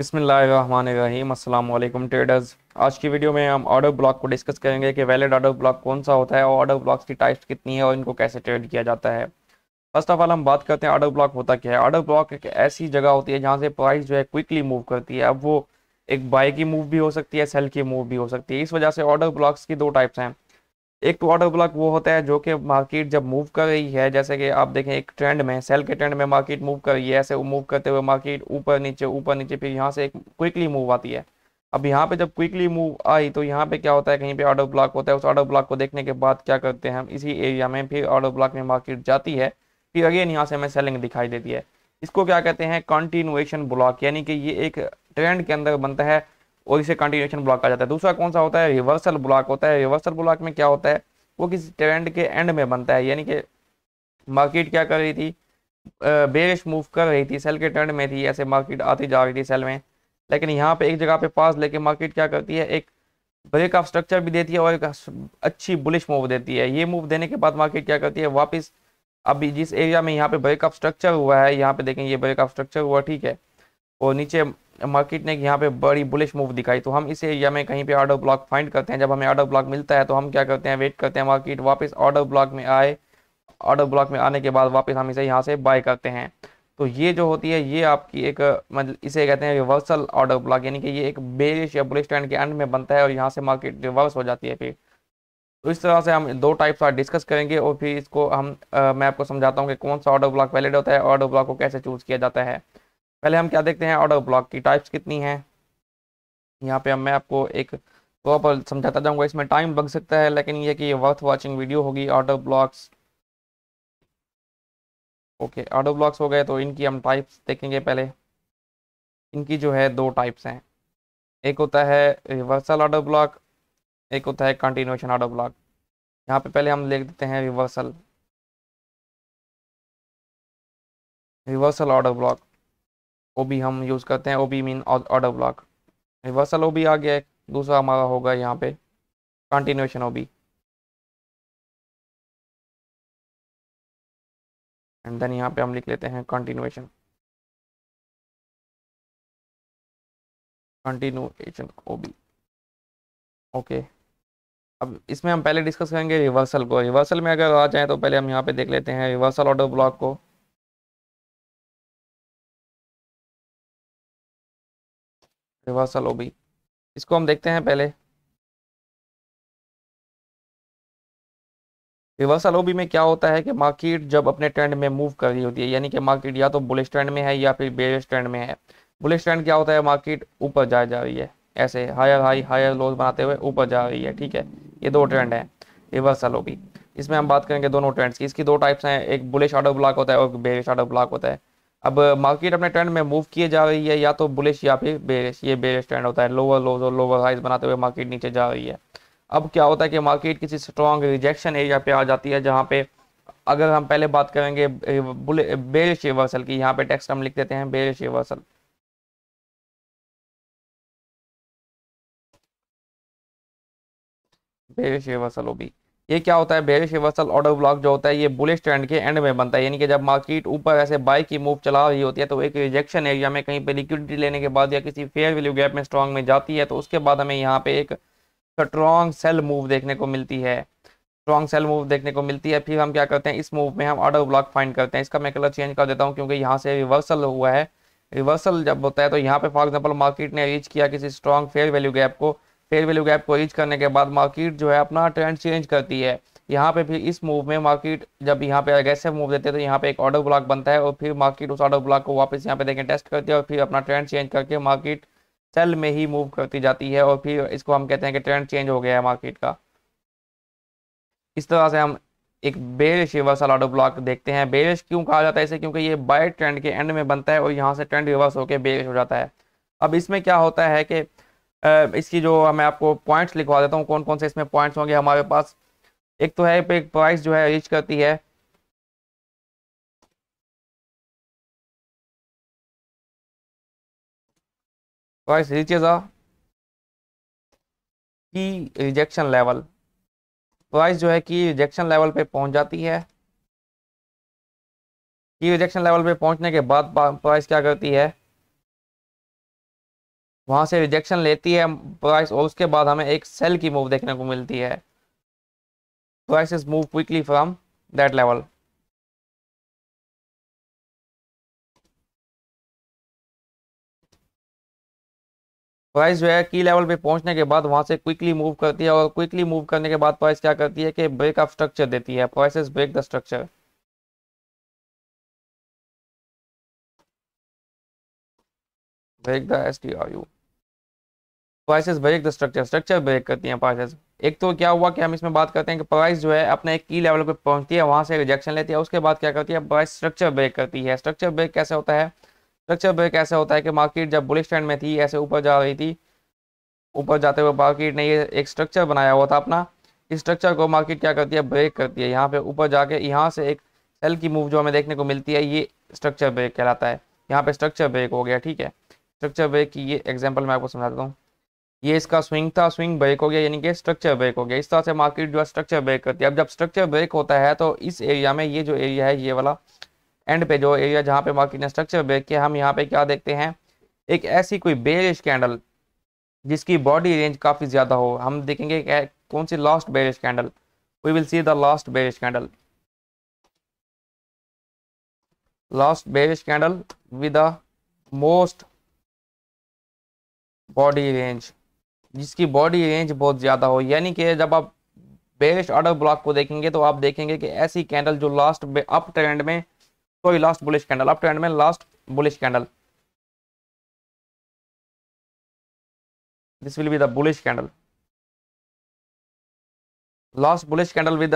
बसमिल traders आज की video में हम ऑर्डर ब्लॉक को डिस्कस करेंगे कि वैलिड ऑर्डर ब्लॉक कौन सा होता है और ऑर्डर ब्लॉक्स की टाइप्स कितनी है और इनको कैसे ट्रेड किया जाता है फर्स्ट ऑफ ऑल हम बात करते हैं ऑर्डर ब्लॉक होता क्या है ऑर्डर ब्लॉक एक ऐसी जगह होती है जहाँ से प्राइस जो है क्विकली मूव करती है अब वो एक बाय की मूव भी हो सकती है सेल की मूव भी हो सकती है इस वजह से ऑर्डर ब्लॉक्स की दो टाइप्स हैं एक तो ऑर्डर ब्लॉक वो होता है जो कि मार्केट जब मूव कर रही है जैसे कि आप देखें एक ट्रेंड में सेल के ट्रेंड में मार्केट मूव कर रही है ऐसे मूव करते हुए मार्केट ऊपर नीचे ऊपर नीचे फिर यहाँ से एक क्विकली मूव आती है अब यहाँ पे जब क्विकली मूव आई तो यहाँ पे क्या होता है कहीं पे ऑर्डर ब्लॉक होता है उस ऑर्डर ब्लॉक को देखने के बाद क्या करते हैं हम इसी एरिया में फिर ऑर्डर ब्लॉक में मार्केट जाती है फिर अगेन यहाँ से हमें सेलिंग दिखाई देती है इसको क्या कहते हैं कॉन्टिन्यूएशन ब्लॉक यानी कि ये एक ट्रेंड के अंदर बनता है और इसे कंटिन्यूशन ब्लॉक कहा जाता है दूसरा कौन सा होता है रिवर्सल ब्लॉक होता है रिवर्सल ब्लॉक में क्या होता है वो किसी ट्रेंड के एंड में बनता है यानी कि मार्केट क्या कर रही थी बेरिश मूव कर रही थी सेल के ट्रेंड में थी ऐसे मार्केट आती जा रही थी सेल में लेकिन यहाँ पे एक जगह पे पास लेके मार्केट क्या करती है एक ब्रेक ऑफ स्ट्रक्चर भी देती है और एक अच्छी बुलिश मूव देती है ये मूव देने के बाद मार्केट क्या करती है वापस अभी जिस एरिया में यहाँ पे ब्रेक ऑफ स्ट्रक्चर हुआ है यहाँ पे देखें ये ब्रेक ऑफ स्ट्रक्चर हुआ ठीक है और नीचे मार्केट ने यहाँ पे बड़ी बुलिश मूव दिखाई तो हम इस एरिया में कहीं पे ऑर्डर ब्लॉक फाइंड करते हैं जब हमें ऑर्डर ब्लॉक मिलता है तो हम क्या करते हैं वेट करते हैं मार्केट वापस ऑर्डर ब्लॉक में आए ऑर्डर ब्लॉक में आने के बाद वापस हम इसे यहाँ से बाय करते हैं तो ये जो होती है ये आपकी एक मतलब इसे कहते हैं रिवर्सल ऑर्डर ब्लॉक यानी कि ये एक बेरिश या बुलिश ट्रेंड के एंड में बनता है और यहाँ से मार्केट रिवर्स हो जाती है फिर तो इस तरह से हम दो टाइप्स आज डिस्कस करेंगे और फिर इसको हम आ, मैं आपको समझाता हूँ कि कौन सा ऑर्डर ब्लॉक वैलिड होता है ऑर्डर ब्लॉक को कैसे चूज़ किया जाता है पहले हम क्या देखते हैं ऑर्डर ब्लॉक की टाइप्स कितनी हैं यहाँ पे हम मैं आपको एक प्रॉपर पर समझाता जाऊँगा इसमें टाइम लग सकता है लेकिन ये कि ये वर्थ वॉचिंग वीडियो होगी order blocks okay order blocks हो गए तो इनकी हम टाइप्स देखेंगे पहले इनकी जो है दो टाइप्स हैं एक होता है रिवर्सल ऑर्डर ब्लॉक एक होता है कंटिन्यूशन ऑर्डर ब्लॉक यहाँ पे पहले हम लिख देते हैं reversal reversal order block O B हम यूज़ करते हैं O B mean order block reversal O B आ गया दूसरा हमारा होगा यहाँ पे continuation O B and then यहाँ पे हम लिख लेते हैं continuation continuation O B okay अब इसमें हम पहले डिस्कस करेंगे रिवर्सल को रिवर्सल में अगर आ जाए तो पहले हम यहाँ पे देख लेते हैं रिवर्सल ऑर्डर ब्लॉक को रिवर्सल ओ बी इसको हम देखते हैं पहले रिवर्सल ओ बी में क्या होता है कि मार्केट जब अपने ट्रेंड में मूव कर रही होती है यानी कि मार्केट या तो बुलिश ट्रेंड में है या फिर बेरिश ट्रेंड में है बुलिश ट्रेंड क्या होता है मार्केट ऊपर जा जा रही है ऐसे हायर हाई हायर लोज बनाते हुए ऊपर जा रही है ठीक है ये दो ट्रेंड है रिवर्सल ओ बी इसमें हम बात करेंगे दोनों ट्रेंड्स की इसकी दो टाइप्स हैं एक बुलिश आर्डर ब्लॉक होता है और बेरिश आर्डर ब्लॉक होता है अब मार्केट अपने ट्रेंड में मूव किए जा रही है या तो बुलिश या फिर बेरिश ये बेरिश ट्रेंड होता है लोअर लोज और लोअर हाइज बनाते हुए मार्केट नीचे जा रही है अब क्या होता है कि मार्केट किसी स्ट्रॉन्ग रिजेक्शन एरिया पे आ जाती है जहाँ पे अगर हम पहले बात करेंगे बेरिश रिवर्सल की यहाँ पे टेक्स्ट हम लिख देते हैं बेरिश रिवर्सल बेरिश रिवर्सल होगी ये क्या होता है बेरिश रिवर्सल ऑर्डर ब्लॉक जो होता है ये बुलिश ट्रेंड के एंड में बनता है यानी कि जब मार्केट ऊपर ऐसे बाई की मूव चला रही होती है तो एक रिजेक्शन एरिया में कहीं पे लिक्विडिटी लेने के बाद या किसी फेयर वैल्यू गैप में स्ट्रॉन्ग में जाती है तो उसके बाद हमें यहाँ पे एक स्ट्रॉन्ग सेल मूव देखने को मिलती है स्ट्रॉन्ग सेल मूव देखने को मिलती है फिर हम क्या करते हैं इस मूव में हम ऑर्डर ब्लॉक फाइंड करते हैं इसका मैं कलर चेंज कर देता हूँ क्योंकि यहाँ से रिवर्सल हुआ है रिवर्सल जब होता है तो यहाँ पे फॉर एग्जाम्पल मार्केट ने रीच किया किसी स्ट्रॉन्ग फेयर वैल्यू गैप को फेयर वैल्यू गैप को रीच करने के बाद मार्केट जो है अपना ट्रेंड चेंज करती है यहाँ पे भी इस मूव में मार्केट जब यहाँ पे अग्रेसिव मूव देते हैं तो यहाँ पे एक ऑर्डर ब्लॉक बनता है और फिर मार्केट उस ऑर्डर ब्लॉक को वापस यहाँ पे देखें टेस्ट करती है और फिर अपना ट्रेंड चेंज करके मार्केट सेल में ही मूव करती जाती है और फिर इसको हम कहते हैं कि ट्रेंड चेंज हो गया है मार्केट का इस तरह से हम एक बेरिश रिवर्स ऑर्डर ब्लॉक देखते हैं बेरिश क्यों कहा जाता है इसे क्योंकि ये बाय ट्रेंड के एंड में बनता है और यहाँ से ट्रेंड रिवर्स होकर बेरिश हो जाता है अब इसमें क्या होता है कि इसकी जो मैं आपको पॉइंट्स लिखवा देता हूँ कौन कौन से इसमें पॉइंट्स होंगे हमारे पास एक तो है पे प्राइस जो है रीच करती है प्राइस रीचेज अ की रिजेक्शन लेवल प्राइस जो है कि रिजेक्शन लेवल पे पहुंच जाती है की रिजेक्शन लेवल पे पहुंचने के बाद प्राइस क्या करती है वहां से रिजेक्शन लेती है प्राइस और उसके बाद हमें एक सेल की मूव देखने को मिलती है price is move quickly from that level price जो है की लेवल पे पहुंचने के बाद वहां से क्विकली मूव करती है और क्विकली मूव करने के बाद प्राइस क्या करती है कि ब्रेक ऑफ स्ट्रक्चर देती है is break the structure break the STRU. Prices break the structure structure ब्रेक करती हैं प्राइसेस एक तो क्या हुआ कि हम इसमें बात करते हैं कि प्राइस जो है अपने एक की लेवल पर पहुंचती है वहां से रिजेक्शन लेती है उसके बाद क्या करती है प्राइस स्ट्रक्चर ब्रेक करती है स्ट्रक्चर ब्रेक कैसे होता है स्ट्रक्चर ब्रेक कैसे होता है कि मार्केट जब बुलिश ट्रेंड में थी ऐसे ऊपर जा रही थी ऊपर जाते हुए मार्केट ने ये एक स्ट्रक्चर बनाया हुआ था अपना इस स्ट्रक्चर को मार्केट क्या करती है ब्रेक करती है यहाँ पे ऊपर जाके यहाँ से एक सेल की मूव जो हमें देखने को मिलती है ये स्ट्रक्चर ब्रेक कहलाता है यहाँ पे स्ट्रक्चर ब्रेक हो गया ठीक है स्ट्रक्चर ब्रेक की ये एग्जाम्पल मैं आपको समझाता हूँ ये इसका स्विंग था स्विंग ब्रेक हो गया यानी कि स्ट्रक्चर ब्रेक हो गया इस तरह से मार्केट जो है स्ट्रक्चर ब्रेक करती है अब जब स्ट्रक्चर ब्रेक होता है तो इस एरिया में ये जो एरिया है ये वाला एंड पे जो एरिया जहाँ पे मार्केट ने स्ट्रक्चर ब्रेक किया हम यहाँ पे क्या देखते हैं एक ऐसी कोई बेरिश कैंडल जिसकी बॉडी रेंज काफ़ी ज़्यादा हो हम देखेंगे कौन सी last bearish candle we will see the last bearish candle last bearish candle with the most body range जिसकी बॉडी रेंज बहुत ज़्यादा हो यानी कि जब आप बेस्ट ऑर्डर ब्लॉक को देखेंगे तो आप देखेंगे कि ऐसी कैंडल जो लास्ट अप ट्रेंड में sorry last bullish candle up trend में last bullish candle this will be the bullish candle last bullish candle with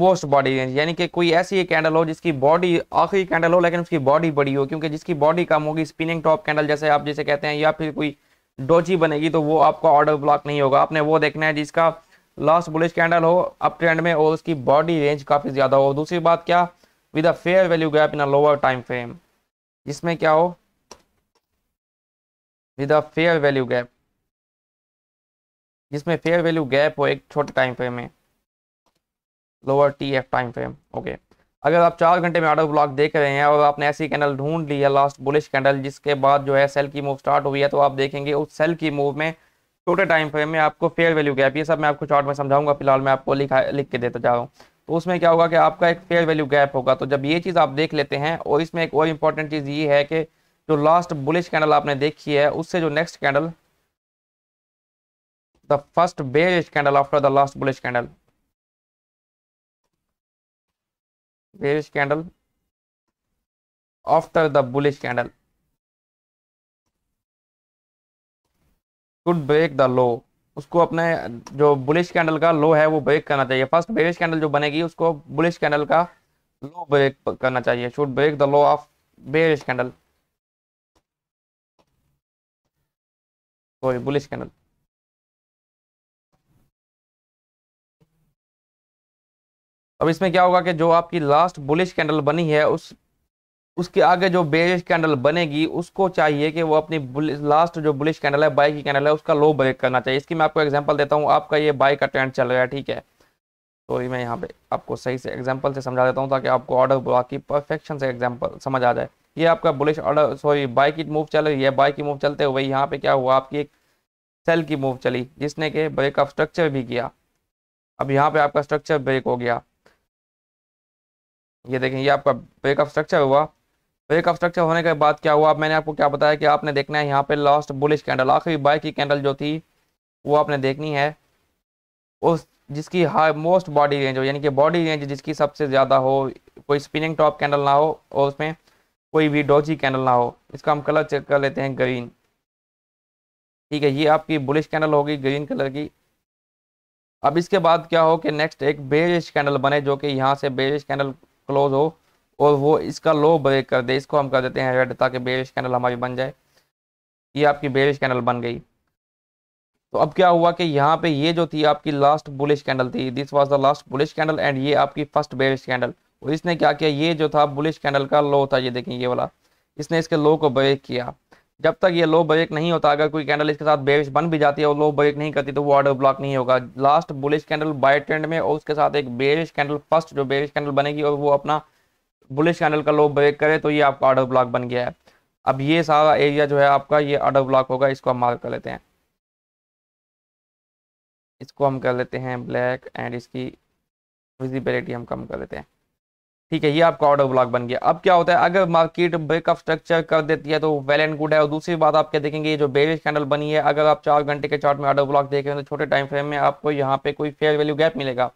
most body range यानी कि कोई ऐसी कैंडल हो जिसकी बॉडी आखिरी कैंडल हो लेकिन उसकी बॉडी बड़ी हो क्योंकि जिसकी बॉडी कम होगी स्पिनिंग टॉप कैंडल जैसे आप जैसे कहते हैं या फिर कोई डोची बनेगी तो वो आपका ऑर्डर ब्लॉक नहीं होगा आपने वो देखना है जिसका लास्ट बुलिश कैंडल हो अप ट्रेंड में और उसकी बॉडी रेंज काफ़ी ज़्यादा हो दूसरी बात क्या with a fair value gap in a lower time frame जिसमें क्या हो with a fair value gap जिसमें फेयर वैल्यू गैप हो एक छोटे टाइम फ्रेम में lower T F time frame okay अगर आप चार घंटे में आउट ब्लॉक देख रहे हैं और आपने ऐसी कैंडल ढूंढ ली है लास्ट बुलिश कैंडल जिसके बाद जो है सेल की मूव स्टार्ट हुई है तो आप देखेंगे उस सेल की मूव में छोटे टाइम फ्रेम में आपको फेयर वैल्यू गैप ये सब मैं आपको चार्ट में समझाऊंगा फिलहाल मैं आपको लिखा लिख के देता जा रहा हूँ तो उसमें क्या होगा कि आपका एक फेयर वैल्यू गैप होगा तो जब ये चीज़ आप देख लेते हैं और इसमें एक और इम्पॉर्टेंट चीज़ ये है कि जो लास्ट बुलिश कैंडल आपने देखी है उससे जो next candle the first bearish candle after the last bullish candle bearish candle after the bullish candle should break the low उसको अपने जो बुलिश कैंडल का लो है वो ब्रेक करना चाहिए फर्स्ट बेरिश कैंडल जो बनेगी उसको बुलिश कैंडल का लो ब्रेक करना चाहिए should break the low of bearish candle sorry bullish candle अब इसमें क्या होगा कि जो आपकी लास्ट बुलिश कैंडल बनी है उस उसके आगे जो बेरिश कैंडल बनेगी उसको चाहिए कि वो अपनी लास्ट जो बुलिश कैंडल है बाई की कैंडल है उसका लो ब्रेक करना चाहिए इसकी मैं आपको एग्जांपल देता हूँ आपका ये बाई का ट्रेंड चल रहा है ठीक है सॉरी मैं यहाँ पे आपको सही से एग्जांपल से समझा देता हूँ ताकि आपको ऑर्डर ब्लॉक की परफेक्शन से एग्जाम्पल समझ आ जाए ये आपका बुलिश ऑर्डर सॉरी बाई की मूव चल रही है बाई की मूव चलते हुए यहाँ पे क्या हुआ आपकी एक सेल की मूव चली जिसने के ब्रेक स्ट्रक्चर भी किया अब यहाँ पे आपका स्ट्रक्चर ब्रेक हो गया ये देखें ये आपका ब्रेक ऑफ स्ट्रक्चर हुआ ब्रेक ऑफ स्ट्रक्चर होने के बाद क्या हुआ मैंने आपको क्या बताया कि आपने देखना है यहाँ पे लास्ट बुलिश कैंडल आखिरी बाई की कैंडल जो थी वो आपने देखनी है उस जिसकी हाई मोस्ट बॉडी रेंज हो यानी कि बॉडी रेंज जिसकी सबसे ज़्यादा हो कोई स्पिनिंग टॉप कैंडल ना हो और उसमें कोई भी डोजी कैंडल ना हो इसका हम कलर चेक कर लेते हैं ग्रीन ठीक है ये आपकी बुलिश कैंडल होगी ग्रीन कलर की अब इसके बाद क्या हो कि नेक्स्ट एक बेरिश कैंडल बने जो कि यहाँ से बेरिश कैंडल क्लोज हो और वो इसका लो ब्रेक कर दे इसको हम कर देते हैं रेड ताकि बेरिश कैनल हमारी बन जाए ये आपकी बेरिश कैनल बन गई तो अब क्या हुआ कि यहाँ पे ये जो थी आपकी लास्ट बुलिश कैंडल थी this was the last bullish candle and ये आपकी फर्स्ट बेरिश कैंडल और इसने क्या किया ये जो था बुलिश कैंडल का लो था ये देखें ये वाला इसने इसके लो को ब्रेक किया जब तक ये लो ब्रेक नहीं होता अगर कोई कैंडल इसके साथ बेविश बन भी जाती है और लो ब्रेक नहीं करती तो वो ऑर्डर ब्लॉक नहीं होगा last bullish candle buy trend में और उसके साथ एक बेविश कैंडल फर्स्ट जो बेविश कैंडल बनेगी और वो अपना बुलिश कैंडल का लो ब्रेक करे तो ये आपका ऑर्डर ब्लॉक बन गया है अब ये सारा एरिया जो है आपका ये ऑर्डर ब्लॉक होगा इसको हम मार्क कर लेते हैं इसको हम कर लेते हैं ब्लैक एंड इसकी विजिबिलिटी हम कम कर लेते हैं ठीक है ये आपका ऑर्डर ब्लॉक बन गया अब क्या होता है अगर मार्केट ब्रेकअप स्ट्रक्चर कर देती है तो वेल एंड गुड है और दूसरी बात आप क्या देखेंगे जो बेरिश कैंडल बनी है अगर आप चार घंटे के चार्ट में ऑर्डर ब्लॉक देख रहे हैं तो छोटे टाइम फ्रेम में आपको यहाँ पे कोई फेयर वैल्यू गैप मिलेगा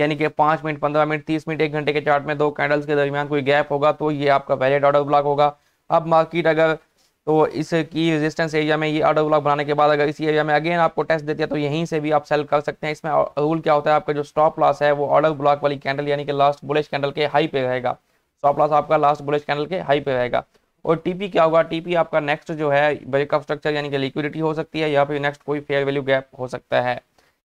यानी कि पांच मिनट पंद्रह मिनट तीस मिनट एक घंटे के चार्ट में दो कैंडल्स के दरमियान कोई गैप होगा तो ये आपका वैलिड ऑर्डर ब्लॉक होगा अब मार्केट अगर तो इस की रेजिस्टेंस एरिया में ये आउटर ब्लॉक बनाने के बाद अगर इसी एरिया में अगेन आपको टेस्ट देती है तो यहीं से भी आप सेल कर सकते हैं इसमें रूल क्या होता है आपका जो स्टॉप लॉस है वो ऑर्डर ब्लॉक वाली कैंडल यानी कि लास्ट बुलेश कैंडल के हाई पे रहेगा स्टॉप लॉस आपका लास्ट बुलेश कैंडल के हाई पे रहेगा और टीपी क्या होगा टीपी आपका नेक्स्ट जो है ब्रेकअप स्ट्रक्चर यानी कि लिक्विडिटी हो सकती है या फिर नेक्स्ट कोई फेयर वैल्यू गैप हो सकता है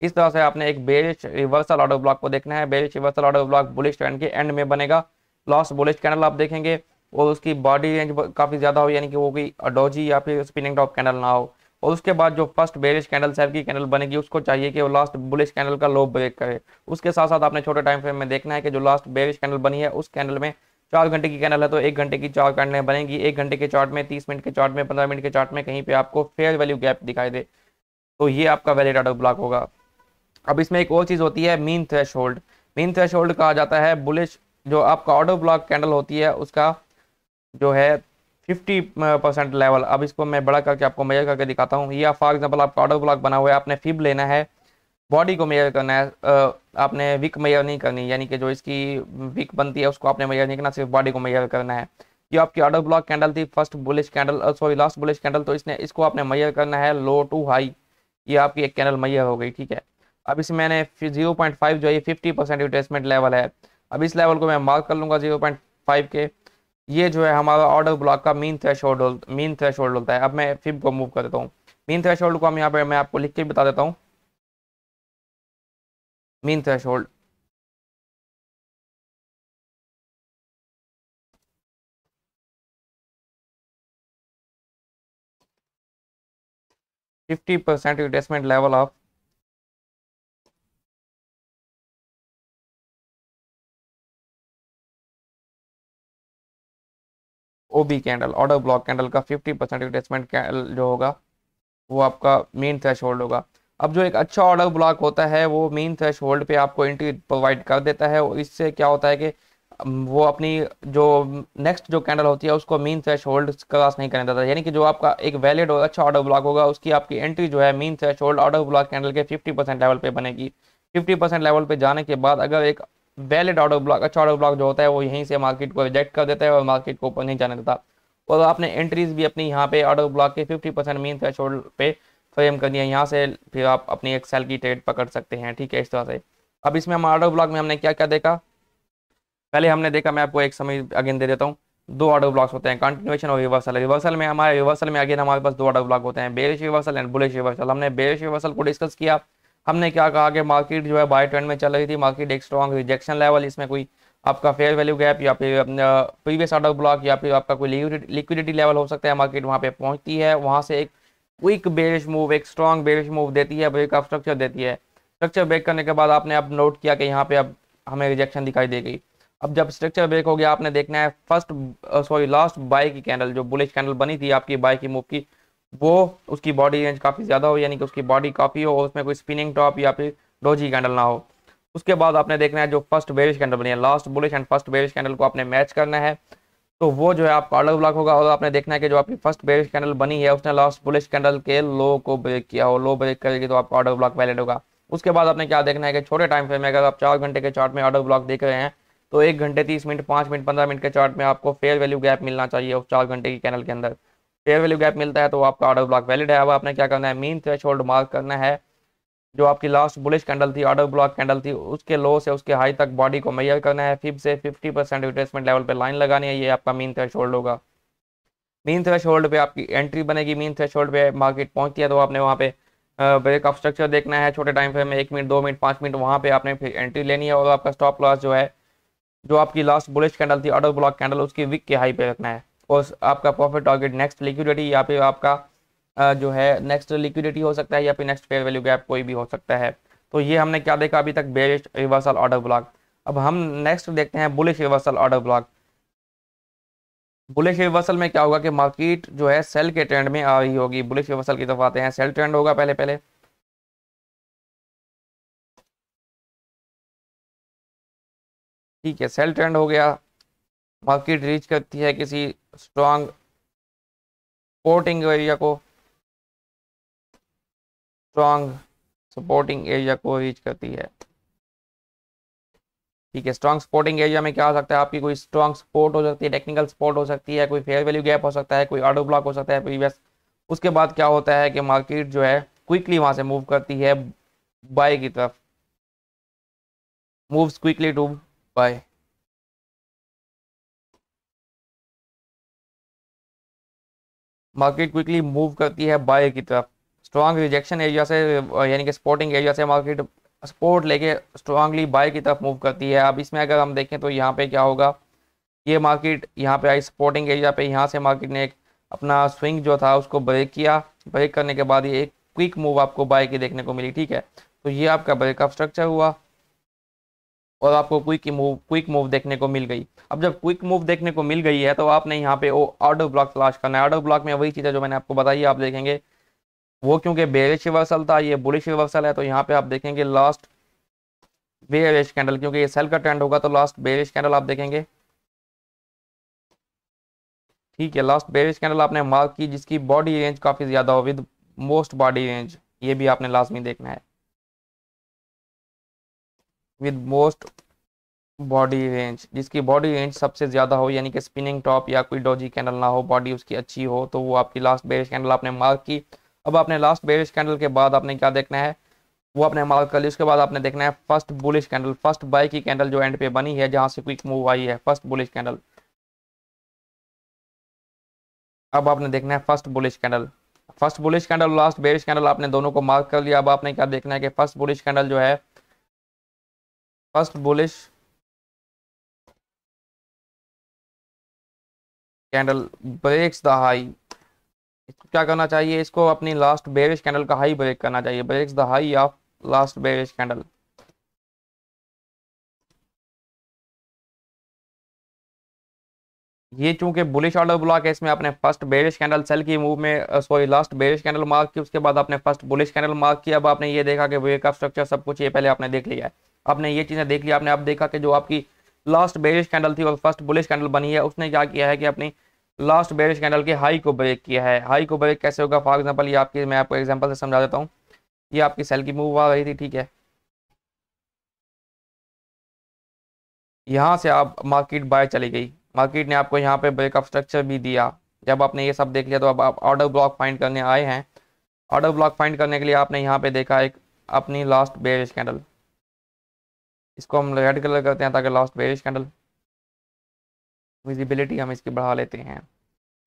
इस तरह से आपने एक बेरिश रिवर्सल ऑर्डर ब्लॉक को देखना है bearish reversal order block bullish trend के एंड में बनेगा लॉस बुलिश कैंडल आप देखेंगे और उसकी बॉडी रेंज काफ़ी ज़्यादा हो यानी कि वो कोई अडोजी या फिर स्पिनिंग टॉप कैंडल ना हो और उसके बाद जो फर्स्ट बेरिश कैंडल सेल की कैंडल बनेगी उसको चाहिए कि वो लास्ट बुलिश कैंडल का लो ब्रेक करे उसके साथ साथ आपने छोटे टाइम फ्रेम में देखना है कि जो लास्ट बेरिश कैंडल बनी है उस कैंडल में चार घंटे की कैंडल है तो एक घंटे की चार कैंडलें बनेगी एक घंटे के चार्ट में तीस मिनट के चार्ट में पंद्रह मिनट के चार्ट में कहीं पर आपको फेयर वैल्यू गैप दिखाई दे तो ये आपका वैलिड आउट ब्लॉक होगा अब इसमें एक और चीज़ होती है mean threshold mean threshold कहा जाता है बुलिश जो आपका ऑटो ब्लॉक कैंडल होती है उसका जो है 50 परसेंट लेवल अब इसको मैं बड़ा करके आपको मेजर करके दिखाता हूँ या फॉर एग्जाम्पल आपका ऑर्डर ब्लॉक बना हुआ है आपने फिब लेना है बॉडी को मेजर करना है आपने विक मेजर नहीं करनी यानी कि जो इसकी विक बनती है उसको आपने मेजर नहीं करना सिर्फ बॉडी को मेजर करना है ये आपकी ऑर्डर ब्लॉक कैंडल थी first bullish candle sorry last bullish candle तो इसने इसको आपने मैयर करना है लो टू हाई ये आपकी एक कैंडल मैयर हो गई ठीक है अब इसमें मैंने जीरो पॉइंट फाइव जो है फिफ्टी परसेंट रिटेसमेंट लेवल है अब इस लेवल को मैं मार्क कर लूँगा जीरो पॉइंट फाइव के ये जो है हमारा ऑर्डर ब्लॉक का mean threshold mean threshold होता है अब मैं फिप को मूव कर देता हूँ मीन थ्रेश होल्ड को हम यहाँ पे मैं आपको लिख के बता देता हूँ mean threshold fifty percent retracement level of ओ कैंडल ऑर्डर ब्लॉक कैंडल का 50 परसेंट रिटेसमेंट जो होगा वो आपका मेन थ्रेश होल्ड होगा अब जो एक अच्छा ऑर्डर ब्लॉक होता है वो मेन थ्रेश होल्ड पर आपको एंट्री प्रोवाइड कर देता है और इससे क्या होता है कि वो अपनी जो नेक्स्ट जो कैंडल होती है उसको मीन थ्रेश होल्ड क्रॉस नहीं करने देता यानी कि जो आपका एक वैलिड और अच्छा ऑर्डर ब्लॉक होगा उसकी आपकी एंट्री जो है mean threshold order block candle के 50 परसेंट लेवल पे बनेगी 50 परसेंट लेवल पे जाने के बाद अगर एक वैलिड ऑर्डर ब्लॉक अच्छा ऑर्डर ब्लॉक जो होता है वो यहीं से मार्केट को रिजेक्ट कर देता है और मार्केट को ऊपर नहीं जाने देता और आपने एंट्रीज भी अपनी यहाँ पे ऑर्डर ब्लॉक के 50 परसेंट मेन थ्रेश पे फ्रेम कर दिया यहाँ से फिर आप अपनी एक्सेल की ट्रेड पकड़ सकते हैं ठीक है इस तरह से अब इसमें हम ऑर्डर ब्लॉक में हमने क्या क्या देखा पहले हमने देखा मैं आपको एक समय अगेन दे देता हूँ दो ऑर्डर ब्लॉक्स होते हैं कंटिन्यूएशन और रिवर्सल रिवर्सल में हमारे रिवर्सल में अगेन हमारे पास दो ऑर्डर ब्लॉक होते हैं bearish reversal and bullish reversal हमने बेरिश रिवर्सल को डिस्कस किया हमने क्या कहा कि मार्केट जो है बाय ट्रेंड में चल रही थी मार्केट एक स्ट्रॉन्ग रिजेक्शन लेवल इसमें कोई आपका फेयर वैल्यू गैप या फिर प्रीवियस आर्डर ब्लॉक या फिर आपका कोई लिक्विडिटी लेवल हो सकता है मार्केट वहाँ पे पहुँचती है वहाँ से एक क्विक बेरिश मूव एक स्ट्रॉन्ग बेरिश मूव देती है ब्रेक ऑफ स्ट्रक्चर देती है स्ट्रक्चर ब्रेक करने के बाद आपने अब नोट किया कि यहाँ पे अब हमें रिजेक्शन दिखाई देगी अब जब स्ट्रक्चर ब्रेक हो गया आपने देखना है फर्स्ट सॉरी लास्ट बाई की कैंडल जो बुलिश कैंडल बनी थी आपकी बाई की मूव की वो उसकी बॉडी रेंज काफ़ी ज़्यादा हो यानी कि उसकी बॉडी काफ़ी हो और उसमें कोई स्पिनिंग टॉप या फिर डोजी कैंडल ना हो उसके बाद आपने देखना है जो फर्स्ट बेरिश कैंडल बनी है last bullish and first bearish candle को आपने मैच करना है तो वो जो है आपका अलग ब्लॉक होगा और आपने देखना है कि जो आपकी फर्स्ट बेरिश कैंडल बनी है उसने लास्ट बुलिश कैंडल के लो को ब्रेक किया हो लो ब्रेक करेगी तो आपका ऑर्डर ब्लॉक वैलिड होगा उसके बाद आपने क्या देखना है कि छोटे टाइम फ्रेम में अगर आप चार घंटे के चार्ट में ऑर्डर ब्लॉक देख रहे हैं तो एक घंटे तीस मिनट पाँच मिनट पंद्रह मिनट के चार्ट में आपको फेयर वैल्यू गैप मिलना चाहिए उस चार घंटे की कैनल के अंदर फेयर वैल्यू गैप मिलता है तो आपका ऑर्डर ब्लॉक वैलिड है अब आपने क्या करना है मीन थ्रेश होल्ड मार्क करना है जो आपकी लास्ट बुलिश कैंडल थी ऑर्डर ब्लॉक कैंडल थी उसके लो से उसके हाई तक बॉडी को मैयर करना है फिफ्थ से फिफ्टी परसेंट रिट्रेसमेंट लेवल पर लाइन लगानी है ये आपका मीन थ्रेश होल्ड होगा मीन थ्रेश होल्ड पर आपकी एंट्री बनेगी मीन थ्रेश होल्ड पर मार्केट पहुंचती है तो आपने वहाँ पे ब्रेक ऑफ स्ट्रक्चर देखना है छोटे टाइम फ्रेम में एक मिनट दो मिनट पाँच मिनट वहाँ पे आपने फिर एंट्री लेनी है और आपका स्टॉप लॉस जो है जो आपकी लास्ट बुलिश कैंडल थी ऑर्डर ब्लॉक कैंडल उसकी विक के हाई पे रखना है और आपका प्रॉफिट टारगेट नेक्स्ट लिक्विडिटी या फिर आपका जो है नेक्स्ट लिक्विडिटी हो सकता है या फिर नेक्स्ट फेयर वैल्यू गैप कोई भी हो सकता है तो ये हमने क्या देखा अभी तक बेस्ट रिवर्सल ऑर्डर ब्लॉक अब हम नेक्स्ट देखते हैं bullish reversal order block bullish reversal में क्या होगा कि मार्केट जो है सेल के ट्रेंड में आ रही होगी बुलिश रिवर्सल की तरफ आते हैं सेल ट्रेंड होगा पहले पहले ठीक है सेल ट्रेंड हो गया मार्केट रीच करती है किसी स्ट्रांग सपोर्टिंग एरिया को स्ट्रांग सपोर्टिंग एरिया को रीच करती है ठीक है स्ट्रांग सपोर्टिंग एरिया में क्या हो सकता है आपकी कोई स्ट्रांग सपोर्ट हो सकती है टेक्निकल सपोर्ट हो सकती है कोई फेयर वैल्यू गैप हो सकता है कोई ऑर्डर ब्लॉक हो सकता है प्रीवियस उसके बाद क्या होता है कि मार्केट जो है क्विकली वहां से मूव करती है बाय की तरफ moves quickly to buy market quickly move करती है बाय की तरफ स्ट्रॉन्ग रिजेक्शन एरिया से यानी कि स्पोर्टिंग एरिया से मार्केट सपोर्ट लेके स्ट्रांगली बाय की तरफ मूव करती है अब इसमें अगर हम देखें तो यहाँ पे क्या होगा ये मार्केट यहाँ पे आई स्पोर्टिंग एरिया पे यहाँ से मार्केट ने एक अपना स्विंग जो था उसको ब्रेक किया ब्रेक करने के बाद ये एक क्विक मूव आपको बाय की देखने को मिली ठीक है तो ये आपका ब्रेकअप स्ट्रक्चर हुआ और आपको क्विक मूव क्विक मूव देखने को मिल गई अब जब क्विक मूव देखने को मिल गई है तो आपने यहाँ पे वो ऑर्डर ब्लॉक तलाश करना है ऑर्डर ब्लॉक में वही चीज़ है जो मैंने आपको बताई आप देखेंगे वो क्योंकि बेरिश रिवर्सल था ये बुलिश रिवर्सल है तो यहाँ पे आप देखेंगे लास्ट बेरिश कैंडल क्योंकि ये सेल का ट्रेंड होगा तो लास्ट बेरिश कैंडल आप देखेंगे ठीक है लास्ट बेरिश कैंडल आपने मार्क की जिसकी बॉडी रेंज काफ़ी ज़्यादा हो विद मोस्ट बॉडी रेंज ये भी आपने लाजमी देखना है विद मोस्ट बॉडी रेंज जिसकी बॉडी रेंज सबसे ज़्यादा हो यानी कि स्पिनिंग टॉप या कोई डोजी कैंडल ना हो बॉडी उसकी अच्छी हो तो वो आपकी लास्ट बेरिश कैंडल आपने मार्क की अब आपने लास्ट बेरिश कैंडल के बाद आपने क्या देखना है वो आपने मार्क कर ली उसके बाद आपने देखना है first bullish candle first buy की कैंडल जो एंड पे बनी है जहाँ से क्विक मूव आई है फर्स्ट बुलिश कैंडल अब आपने देखना है first bullish candle first bullish candle last bearish candle आपने दोनों को मार्क कर लिया अब आपने क्या देखना है कि फर्स्ट बुलिश कैंडल जो है first bullish candle breaks the high इसको क्या करना चाहिए इसको अपनी लास्ट बेरिश कैंडल का हाई ब्रेक करना चाहिए breaks the high of last bearish candle ये चूंकि बुलिश ऑर्डर ब्लॉक है इसमें आपने फर्स्ट बेरिश कैंडल सेल की मूव में sorry last bearish candle mark की उसके बाद आपने फर्स्ट बुलिश कैंडल मार्क किया अब आपने ये देखा कि ब्रेकअप स्ट्रक्चर सब कुछ ये पहले आपने देख लिया है आपने ये चीज़ें देख ली आपने अब आप देखा कि जो आपकी लास्ट बेरिश कैंडल थी और फर्स्ट बुलिश कैंडल बनी है उसने क्या किया है कि अपनी लास्ट बेरिश कैंडल के हाई को ब्रेक किया है हाई को ब्रेक कैसे होगा फॉर एग्जाम्पल ये आपकी मैं आपको एग्जाम्पल से समझा देता हूँ ये आपकी सेल की मूव आ रही थी ठीक है यहाँ से आप मार्केट बाय चली गई मार्केट ने आपको यहाँ पे ब्रेक स्ट्रक्चर भी दिया जब आपने ये सब देख लिया तो अब आप ऑर्डर ब्लॉक फाइंड करने आए हैं ऑर्डर ब्लॉक फाइंड करने के लिए आपने यहाँ पे देखा एक अपनी लास्ट बेरिश कैंडल इसको हम रेड कलर करते हैं ताकि लास्ट बेरिश कैंडल विजिबिलिटी हम इसकी बढ़ा लेते हैं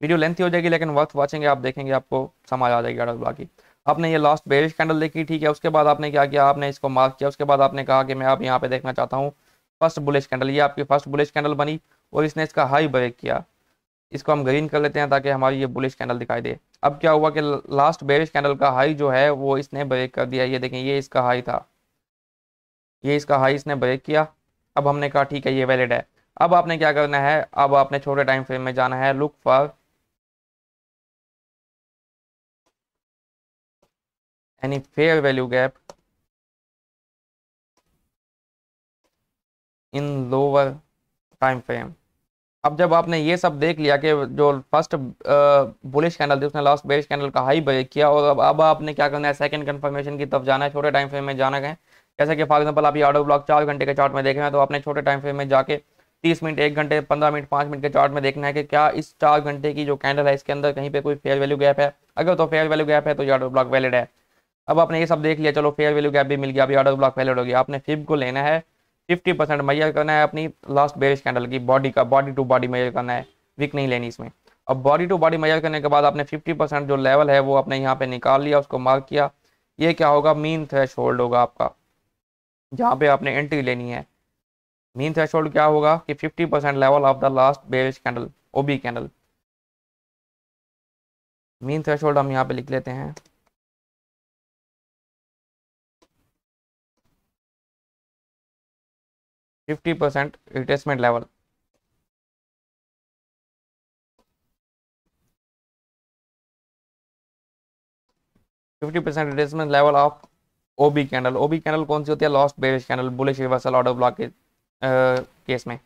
वीडियो लेंथी हो जाएगी लेकिन वक्त वाचेंगे आप देखेंगे आपको समझ आ जाएगी अडल बाकी आपने ये लास्ट बेरिश कैंडल देखी ठीक है उसके बाद आपने क्या किया आपने इसको मार्क किया उसके बाद आपने कहा कि मैं आप यहाँ पे देखना चाहता हूँ फर्स्ट बुलिश कैंडल ये आपकी फर्स्ट बुलिश कैंडल बनी और इसने इसका हाई ब्रेक किया इसको हम ग्रीन कर लेते हैं ताकि हमारी ये बुलिश कैंडल दिखाई दे अब क्या हुआ कि लास्ट बेरिश कैंडल का हाई जो है वो इसने ब्रेक कर दिया ये देखें ये इसका हाई था ये इसका हाई इसने ब्रेक किया अब हमने कहा ठीक है ये वैलिड है अब आपने क्या करना है अब आपने छोटे टाइम फ्रेम में जाना है look for any fair value gap in lower time frame अब जब आपने ये सब देख लिया कि जो फर्स्ट बुलिश कैंडल थी उसने लास्ट बेरिश कैंडल का हाई ब्रेक किया और अब अब आपने क्या करना है सेकंड कंफर्मेशन की तरफ जाना है छोटे टाइम फ्रेम में जाना है जैसे कि फॉर एग्जाम्पल आप ऑडो ब्लॉक चार घंटे के चार्ट में देखें तो आपने छोटे टाइम फ्रेम में जाके तीस मिनट एक घंटे पंद्रह मिनट पाँच मिनट के चार्ट में देखना है कि क्या इस चार घंटे की जो कैंडल है इसके अंदर कहीं पे कोई फेयर वैल्यू गैप है अगर तो फेयर वैल्यू गैप है तो ये ऑर्डर ब्लॉक वैलिड है अब आपने ये सब देख लिया चलो फेयर वैल्यू गैप भी मिल गया अभी ऑर्डर ब्लॉक वैलिड हो गया आपने फिप को लेना है फिफ्टी परसेंट मैयर करना है अपनी लास्ट बेस कैंडल की बॉडी का बॉडी टू बॉडी मैयर करना है विक नहीं लेनी इसमें अब बॉडी टू बॉडी मैयर करने के बाद आपने फिफ्टी परसेंट जो लेवल है वो आपने यहाँ पे निकाल लिया उसको मार्क किया ये क्या होगा मीन थ्रेश होल्ड होगा आपका जहाँ पे आपने एंट्री लेनी है मीन थ्रेश क्या होगा कि 50 percent level of the last bearish candle OB candle mean threshold हम यहाँ पे लिख लेते हैं fifty percent retracement level fifty percent retracement level of OB candle OB candle कौन सी होती है last bearish candle bullish reversal order block के, केस में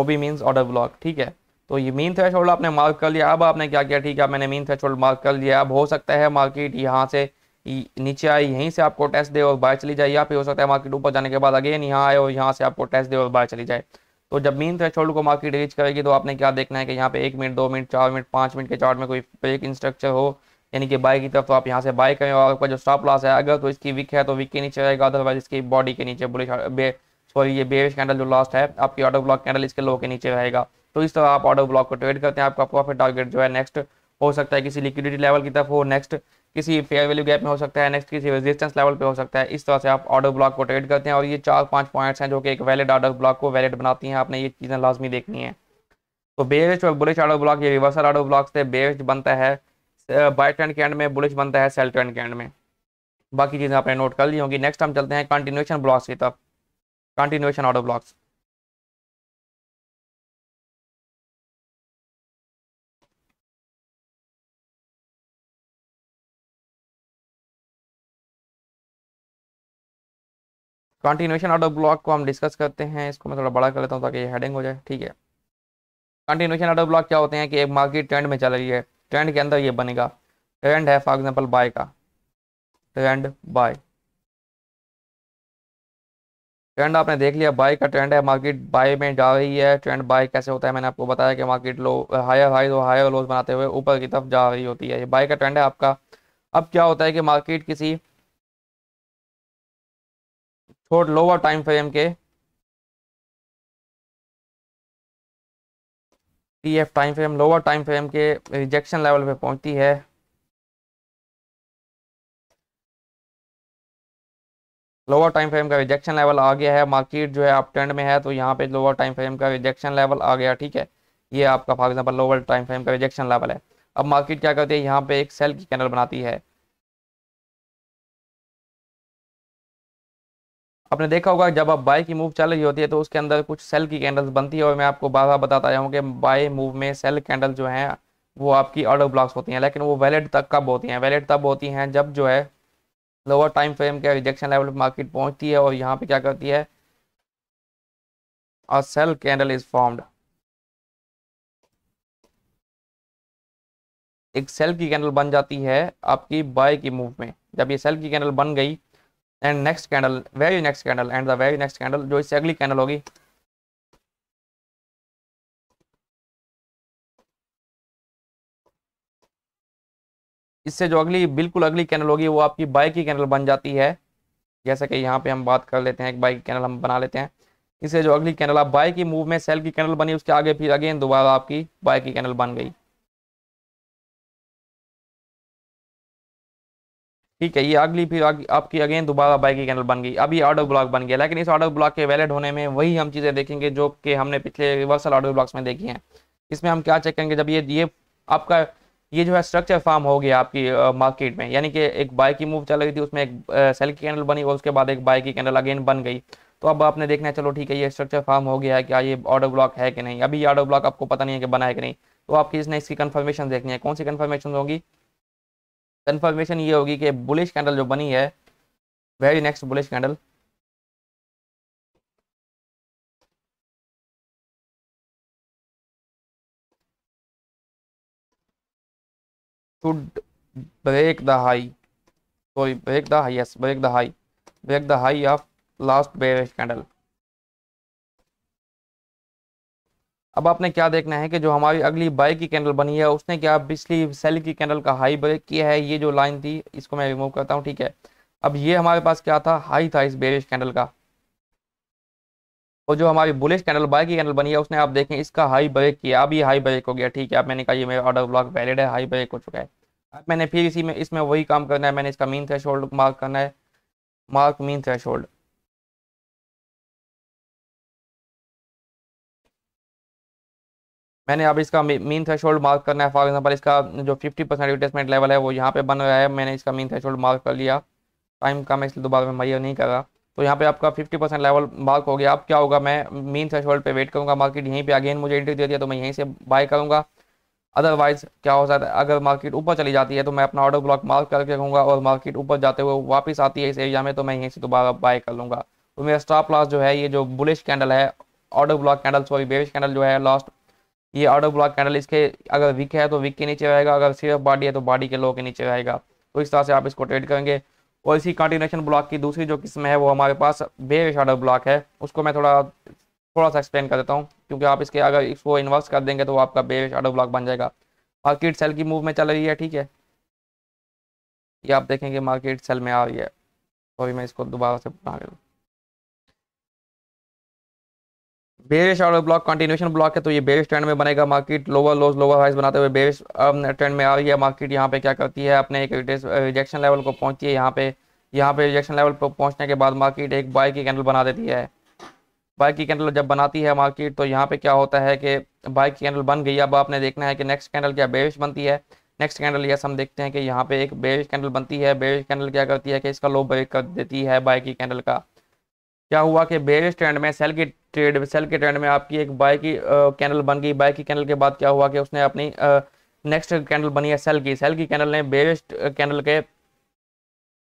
ओबी मीन्स ऑर्डर ब्लॉक ठीक है तो ये मीन थ्रेशोल्ड आपने मार्क कर लिया अब आपने क्या किया ठीक है मैंने मीन थ्रेशोल्ड मार्क कर लिया अब हो सकता है मार्केट यहाँ से नीचे आए यहीं से आपको टेस्ट दे और बाय चली जाए या फिर हो सकता है मार्केट ऊपर जाने के बाद अगेन यहाँ आए और यहाँ से आपको टेस्ट दे और बाय चली जाए तो जब मीन थ्रेशोल्ड को मार्केट रीच करेगी तो आपने क्या देखना है कि यहाँ पे एक मिनट दो मिनट चार मिनट पाँच मिनट के चार्ट में कोई ब्रेक इंस्ट्रक्चर हो यानी कि बाई की तरफ तो आप यहाँ से बाई करें और आपका जो स्टॉप लॉस है अगर तो इसकी विक है तो विक के नीचे रहेगा अदरवाइज इसकी बॉडी के नीचे बुलिश सॉरी uh, ये बेविश कैंडल जो लास्ट है आपकी ऑर्डर ब्लॉक कैंडल इसके लो के नीचे रहेगा तो इस तरह आप ऑर्डर ब्लॉक को ट्रेड करते हैं आपका प्रॉफिट टारगेट जो है नेक्स्ट हो सकता है किसी लिक्विडिटी लेवल की तरफ हो नेक्स्ट किसी फेयर वैल्यू गैप में हो सकता है नेक्स्ट किसी रेजिस्टेंस लेवल पे हो सकता है इस तरह से आप ऑर्डर ब्लॉक को ट्रेड करते हैं और ये चार पांच पॉइंट्स हैं जो कि एक वैलिड ऑर्डर ब्लॉक को वैलिड बनाती हैं आपने ये चीज़ें लाजमी देखनी है तो बेरिश और बुलिश ऑर्डर ब्लॉक ये रिवर्सल ऑर्डर ब्लॉक से बेरिश बनता है बाय ट्रेंड के एंड में बुलिश बनता है सेल ट्रेंड के एंड में बाकी चीज़ें आपने नोट कर ली होंगी नेक्स्ट हम चलते हैं कंटिन्यूएशन ब्लॉक्स की तरफ continuation order blocks continuation order block को हम डिस्कस करते हैं इसको मैं थोड़ा बड़ा कर लेता हूँ ताकि ये हेडिंग हो जाए ठीक है कंटिन्यूशन ऑर्डर ब्लॉक क्या होते हैं कि एक मार्केट ट्रेंड में चल रही है ट्रेंड के अंदर ये बनेगा ट्रेंड है फॉर एग्जाम्पल बाय का ट्रेंड बाय ट्रेंड आपने देख लिया बाय का ट्रेंड है मार्केट बाय में जा रही है ट्रेंड बाय कैसे होता है मैंने आपको बताया कि मार्केट लो हायर हाई और हायर लोज बनाते हुए ऊपर की तरफ जा रही होती है ये बाय का ट्रेंड है आपका अब क्या होता है कि मार्केट किसी छोट लोअर टाइम फ्रेम के T F time frame lower time frame के रिजेक्शन लेवल पे पहुंचती है लोअर टाइम फ्रेम का रिजेक्शन लेवल आ गया है मार्केट जो है आप ट्रेंड में है तो यहाँ पे लोअर टाइम फ्रेम का रिजेक्शन लेवल आ गया ठीक है ये आपका for example lower time frame का रिजेक्शन लेवल है अब मार्केट क्या करती है यहाँ पे एक सेल की कैनल बनाती है आपने देखा होगा जब आप बाय की मूव चल रही होती है तो उसके अंदर कुछ सेल की कैंडल्स बनती है और मैं आपको बार बार बताता जाऊँ कि बाय मूव में सेल कैंडल जो हैं वो आपकी ऑर्डर ब्लॉक्स होती हैं लेकिन वो वैलिड तक कब होती हैं वैलिड तब होती हैं जब जो है लोअर टाइम फ्रेम के रिजेक्शन लेवल मार्केट पहुंचती है और यहाँ पे क्या करती है और सेल कैंडल इज फॉर्म्ड एक सेल की कैंडल बन जाती है आपकी बाय की मूव में जब ये सेल की कैंडल बन गई and next candle very next candle and the very next candle जो इससे अगली कैंडल होगी इससे जो अगली बिल्कुल अगली कैनल होगी वो आपकी बाई की कैनल बन जाती है जैसे कि यहाँ पे हम बात कर लेते हैं एक बाइक की हम बना लेते हैं इससे जो अगली कैनल आप बाई की मूव में सेल की कैनल बनी उसके आगे फिर अगेन दोबारा आपकी बाइक की कैनल बन गई ठीक है ये अगली फिर आपकी अगेन दोबारा बाई की कैंडल बन गई अभी ऑर्डर ब्लॉक बन गया लेकिन इस ऑर्डर ब्लॉक के वैलिड होने में वही हम चीज़ें देखेंगे जो कि हमने पिछले रिवर्सल ऑर्डर ब्लॉक्स में देखी हैं इसमें हम क्या चेक करेंगे जब ये ये आपका ये जो है स्ट्रक्चर फॉर्म हो गया आपकी मार्केट में यानी कि एक बाइक की मूव चल रही थी उसमें एक सेल की कैंडल बनी और उसके बाद एक बाइक की कैंडल अगेन बन गई तो अब आपने देखना है चलो ठीक है ये स्ट्रक्चर फॉर्म हो गया है क्या ये ऑर्डर ब्लॉक है कि नहीं अभी ये ऑर्डर ब्लॉक आपको पता नहीं है कि बना है कि नहीं तो आपकी इसने इसकी कन्फर्मेशन देखनी है कौन सी कन्फर्मेशन होगी कंफर्मेशन ये होगी कि बुलिश कैंडल जो बनी है very next bullish candle break the high sorry break the high yes break the high break the high of last bearish candle अब आपने क्या देखना है कि जो हमारी अगली बाई की कैंडल बनी है उसने क्या पिछली सेल की कैंडल का हाई ब्रेक किया है ये जो लाइन थी इसको मैं रिमूव करता हूँ ठीक है अब ये हमारे पास क्या था हाई था इस बेरिश कैंडल का और जो हमारी बुलिश कैंडल बाई की कैंडल बनी है उसने आप देखें इसका हाई ब्रेक किया अब ये हाई ब्रेक हो गया ठीक है अब मैंने कहा ये मेरा ऑर्डर ब्लॉक वैलिड है हाई ब्रेक हो चुका है अब मैंने फिर इसी में इसमें वही काम करना है मैंने इसका मीन थ्रेश मार्क करना है मार्क मीन थ्रेश मैंने अब इसका मीन थ्रेशोल्ड मार्क करना है फॉर एग्जाम्पल इसका जो 50 परसेंट एडवर्टाइजमेंट लेवल है वो यहाँ पे बन रहा है मैंने इसका मीन थ्रेशोल्ड मार्क कर लिया टाइम कम है इसलिए दोबारा मैं मैयर नहीं कर रहा तो यहाँ पे आपका 50 परसेंट लेवल मार्क हो गया अब क्या होगा मैं मीन थ्रेशोल्ड पे वेट करूँगा मार्केट यहीं पर अगेन मुझे एंट्री दे दिया तो मैं यहीं से बाय करूँगा अदरवाइज क्या हो सकता है अगर मार्केट ऊपर चली जाती है तो मैं अपना ऑर्डर ब्लॉक मार्क करके रखूँगा और मार्केट ऊपर जाते हुए वापस आती है इस एरिया में तो मैं यहीं से दोबारा बाय कर लूँगा तो मेरा स्टॉप लॉस जो है ये जो बुलिश कैंडल है order block candle sorry bearish candle जो है लास्ट ये आउट ब्लॉक कैंडल इसके अगर विक है तो विक के नीचे रहेगा अगर सिर्फ बॉडी है तो बॉडी के लो के नीचे रहेगा तो इस तरह से आप इसको ट्रेड करेंगे और इसी कंटिन्यूशन ब्लॉक की दूसरी जो किस्म है वो हमारे पास बेरिश आउट ब्लॉक है उसको मैं थोड़ा थोड़ा सा एक्सप्लेन कर देता हूँ क्योंकि आप इसके अगर इसको इन्वर्स कर देंगे तो आपका बेरिश आउट ब्लॉक बन जाएगा मार्केट सेल की मूव में चल रही है ठीक है ये आप देखेंगे मार्केट सेल में आ रही है अभी मैं इसको दोबारा से बना रहा हूँ बेरिश और ब्लॉक कंटिन्यूशन ब्लॉक है तो ये बेरिश ट्रेंड में बनेगा मार्केट लोअर लोज लोअर हाइस बनाते हुए बेरिश ट्रेंड um, में आ रही है मार्केट यहाँ पे क्या करती है अपने एक रिजेक्शन लेवल uh, को पहुंचती है यहाँ पे यहाँ पे रिजेक्शन लेवल पर पहुंचने के बाद मार्केट एक बाय की कैंडल बना देती है बाय की कैंडल जब बनाती है मार्केट तो यहाँ पे क्या होता है कि बाय की कैंडल बन गई अब आपने देखना है कि नेक्स्ट कैंडल क्या बेरिश बनती है नेक्स्ट कैंडल यस हम देखते हैं कि यहाँ पे एक बेरिश कैंडल बनती है बेरिश कैंडल क्या करती है कि इसका लो ब्रेक कर देती है बाय की कैंडल का क्या हुआ कि बेयर स्टैंड में सेल की ट्रेड सेल के ट्रेंड में आपकी एक बाय की कैंडल बन गई बाय की कैंडल के बाद क्या हुआ कि उसने अपनी नेक्स्ट कैंडल बनी है सेल की सेल की कैंडल ने बेस्ट कैंडल के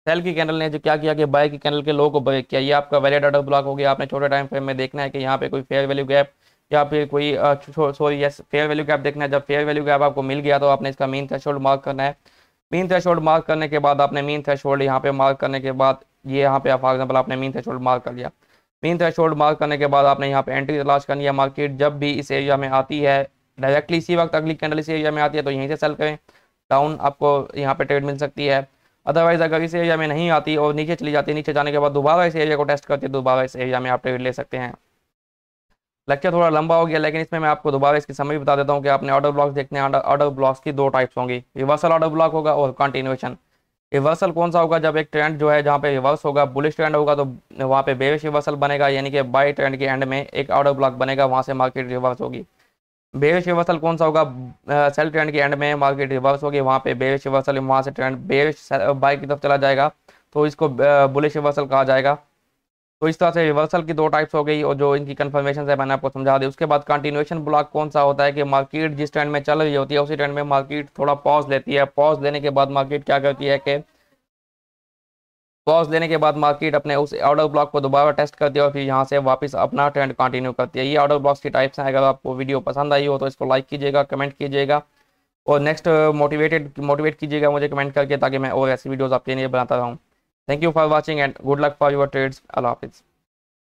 सेल की कैंडल ने जो क्या किया कि बाय की कैंडल के लो को ब्रेक किया ये आपका वैलिड डाटा ब्लॉक हो गया आपने छोटे टाइम फ्रेम में देखना है कि यहाँ पे कोई फेयर वैल्यू गैप या फिर कोई sorry yes fair value gap देखना है जब फेयर वैल्यू गैप आपको मिल गया तो आपने इसका मीन थ्रेशोल्ड मार्क करना है मीन थ्रेशोल्ड मार्क करने के बाद आपने मीन थ्रेशोल्ड यहाँ पे मार्क करने के बाद ये यहाँ पे फॉर एग्जाम्पल आपने मीन थ्रेशोल्ड मार्क कर लिया मीन थ्रेशोल्ड मार्क करने के बाद आपने यहाँ पे एंट्री तलाश करनी है मार्केट जब भी इस एरिया में आती है डायरेक्टली इसी वक्त अगली कैंडल इस एरिया में आती है तो यहीं से सेल करें डाउन आपको यहाँ पे ट्रेड मिल सकती है अदरवाइज अगर इस एरिया में नहीं आती और नीचे चली जाती है नीचे जाने के बाद दोबारा इस एरिया को टेस्ट करती है दोबारा इस एरिया में आप ट्रेड ले सकते हैं लक्ष्य थोड़ा लंबा हो गया लेकिन इसमें मैं आपको दोबारा इसकी समय बता देता हूँ कि आपने ऑर्डर ब्लॉक देखने ऑर्डर ब्लॉक की दो टाइप्स होंगी रिवर्सल ऑर्डर ब्लॉक होगा और कंटिन्यूएशन रिवर्सल कौन सा होगा जब एक ट्रेंड जो है जहाँ पे रिवर्स होगा बुलिश ट्रेंड होगा तो वहाँ पे बेविश रिवर्सल बनेगा यानी कि बाई ट्रेंड के एंड में एक आउटर ब्लॉक बनेगा वहाँ से मार्केट रिवर्स होगी बेविश रिवर्सल कौन सा होगा सेल ट्रेंड के एंड में मार्केट रिवर्स होगी वहाँ पे बेविश रिवर्सल वहाँ से ट्रेंड बेविश बाई की तरफ चला जाएगा तो इसको बुलिश रिवर्सल कहा जाएगा तो इस तरह से रिवर्सल की दो टाइप्स हो गई और जो इनकी कन्फर्मेशन है मैंने आपको समझा दी उसके बाद कंटिन्यूएशन ब्लॉक कौन सा होता है कि मार्केट जिस ट्रेंड में चल रही होती है उसी ट्रेंड में मार्केट थोड़ा पॉज लेती है पॉज लेने के बाद मार्केट क्या करती है कि पॉज लेने के बाद मार्केट अपने उस ऑर्डर ब्लॉक को दोबारा टेस्ट करती है और फिर यहाँ से वापस अपना ट्रेंड कंटिन्यू करती है ये ऑर्डर ब्लॉक्स की टाइप्स हैं अगर आपको वीडियो पसंद आई हो तो इसको लाइक कीजिएगा कमेंट कीजिएगा और नेक्स्ट मोटिवेटेड मोटिवेट कीजिएगा मुझे कमेंट करके ताकि मैं और ऐसी वीडियोज़ आपके लिए बनाता रहूँ Thank you for watching and good luck for your trades. Allah Hafiz.